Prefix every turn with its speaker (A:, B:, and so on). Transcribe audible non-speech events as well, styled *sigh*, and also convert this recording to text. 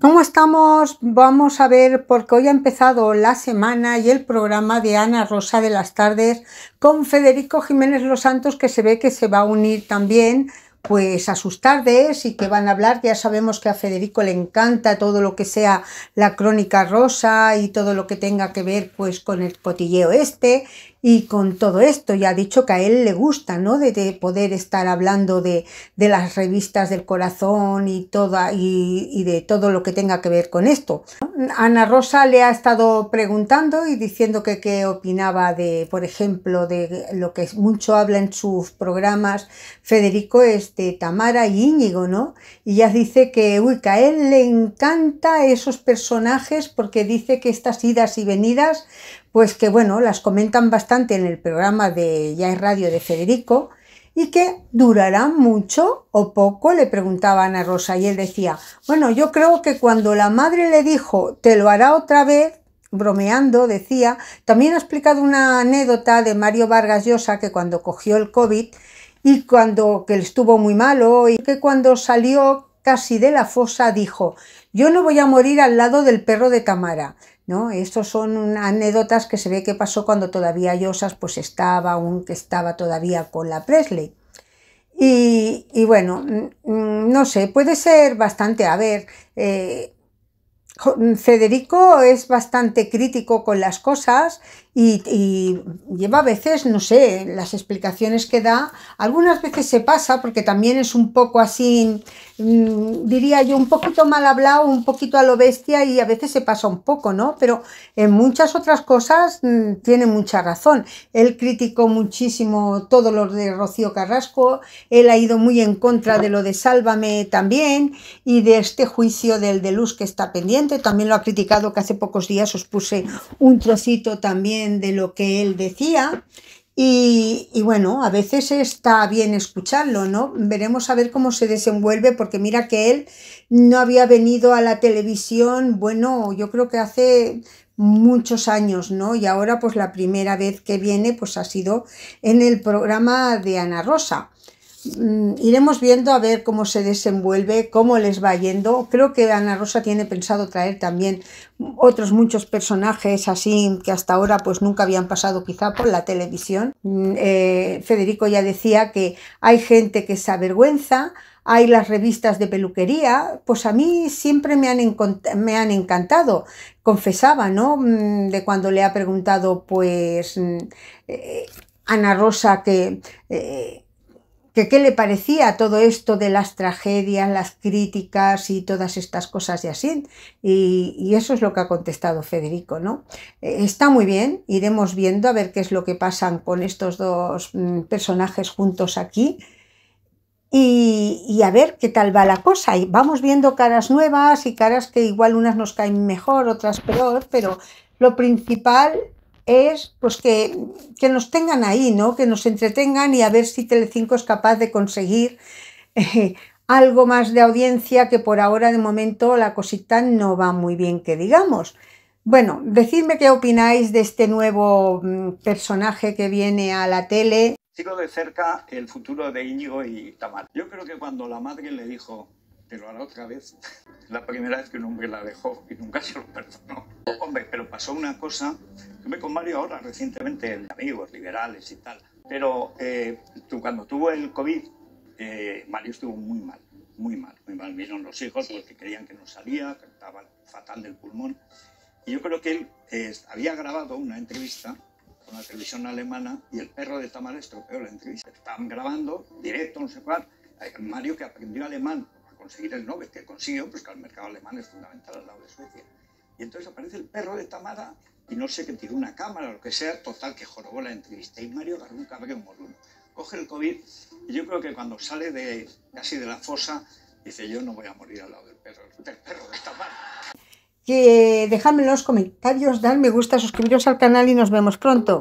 A: ¿Cómo estamos? Vamos a ver, porque hoy ha empezado la semana y el programa de Ana Rosa de las Tardes con Federico Jiménez Los Santos, que se ve que se va a unir también pues a sus tardes y que van a hablar, ya sabemos que a Federico le encanta todo lo que sea la crónica rosa y todo lo que tenga que ver pues con el cotilleo este y con todo esto. Ya ha dicho que a él le gusta, ¿no? De, poder estar hablando de, las revistas del corazón y, toda, y, de todo lo que tenga que ver con esto. Ana Rosa le ha estado preguntando y diciendo que qué opinaba de, por ejemplo, de lo que mucho habla en sus programas Federico, este, Tamara y Íñigo, ¿no? Y ya dice que, uy, a él le encanta esos personajes porque dice que estas idas y venidas pues que bueno, las comentan bastante en el programa de Ya es Radio de Federico y que durará mucho o poco, le preguntaban a Rosa y él decía, bueno, yo creo que cuando la madre le dijo, te lo hará otra vez, bromeando, decía, también ha explicado una anécdota de Mario Vargas Llosa que cuando cogió el COVID y cuando que estuvo muy malo y que cuando salió casi de la fosa dijo, yo no voy a morir al lado del perro de Tamara, ¿no? Estos son anécdotas que se ve que pasó cuando todavía Yosas pues estaba, aunque estaba todavía con la Presley. Y, bueno, mm, mm, no sé, puede ser bastante, a ver, eh, Federico es bastante crítico con las cosas y, lleva a veces, no sé, las explicaciones que da, algunas veces se pasa porque también es un poco así, mm, diría yo, un poquito mal hablado, un poquito a lo bestia y a veces se pasa un poco, ¿no? Pero en muchas otras cosas mm, tiene mucha razón. Él criticó muchísimo todo lo de Rocío Carrasco, él ha ido muy en contra de lo de Sálvame también y de este juicio del de luz que está pendiente, también lo ha criticado que hace pocos días os puse un trocito también de lo que él decía. Y, y, bueno, a veces está bien escucharlo, ¿no? Veremos a ver cómo se desenvuelve, porque mira que él no había venido a la televisión, bueno, yo creo que hace muchos años, ¿no? Y ahora pues la primera vez que viene pues ha sido en el programa de Ana Rosa. Mm, iremos viendo a ver cómo se desenvuelve, cómo les va yendo. Creo que Ana Rosa tiene pensado traer también otros muchos personajes así que hasta ahora pues nunca habían pasado quizá por la televisión. Mm, eh, Federico ya decía que hay gente que se avergüenza, hay las revistas de peluquería, pues a mí siempre me han, me han, encantado. Confesaba, ¿no? Mm, de cuando le ha preguntado, pues, eh, Ana Rosa, que... Eh, que qué le parecía todo esto de las tragedias, las críticas y todas estas cosas y así. Y, eso es lo que ha contestado Federico, ¿no? Eh, está muy bien, iremos viendo a ver qué es lo que pasan con estos dos mm, personajes juntos aquí. Y, y, a ver qué tal va la cosa. Y vamos viendo caras nuevas y caras que igual unas nos caen mejor, otras peor, pero lo principal es pues que, nos tengan ahí, ¿no? Que nos entretengan y a ver si Telecinco es capaz de conseguir eh, algo más de audiencia que por ahora de momento la cosita no va muy bien que digamos. Bueno, decidme qué opináis de este nuevo mm, personaje que viene a la tele.
B: Sigo de cerca el futuro de Íñigo y Tamar. Yo creo que cuando la madre le dijo pero lo hará otra vez, *laughs* la primera vez que un hombre la dejó y nunca se lo perdonó. Hombre, pero pasó una cosa me con Mario ahora recientemente, amigos, liberales y tal. Pero eh, tú, cuando tuvo el COVID, eh, Mario estuvo muy mal, muy mal, muy mal. Vieron los hijos porque creían que no salía, que estaba fatal del pulmón. Y yo creo que él había grabado una entrevista con la televisión alemana y el perro de Tamar estropeó la entrevista. Estaban grabando directo, no sé cuál. Mario que aprendió alemán para conseguir el Nobel, que consiguió, pues que el mercado alemán es fundamental al lado de Suecia. Y entonces aparece el perro de Tamara y no sé qué tiene, una cámara o lo que sea, total que jorobó la entrevista. Y Mario agarró un cabrón Coge el COVID y yo creo que cuando sale de casi de la fosa, dice yo no voy a morir al lado del perro, del perro de está mal.
A: Que dejadme en los comentarios, dar me gusta, suscribiros al canal y nos vemos pronto.